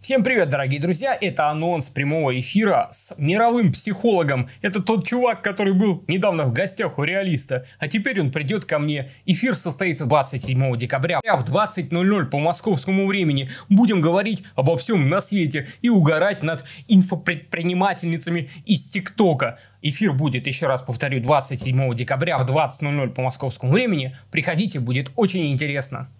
Всем привет, дорогие друзья! Это анонс прямого эфира с мировым психологом. Это тот чувак, который был недавно в гостях у реалиста, а теперь он придет ко мне. Эфир состоится 27 декабря в 20.00 по московскому времени. Будем говорить обо всем на свете и угорать над инфопредпринимательницами из ТикТока. Эфир будет, еще раз повторю, 27 декабря в 20.00 по московскому времени. Приходите, будет очень интересно.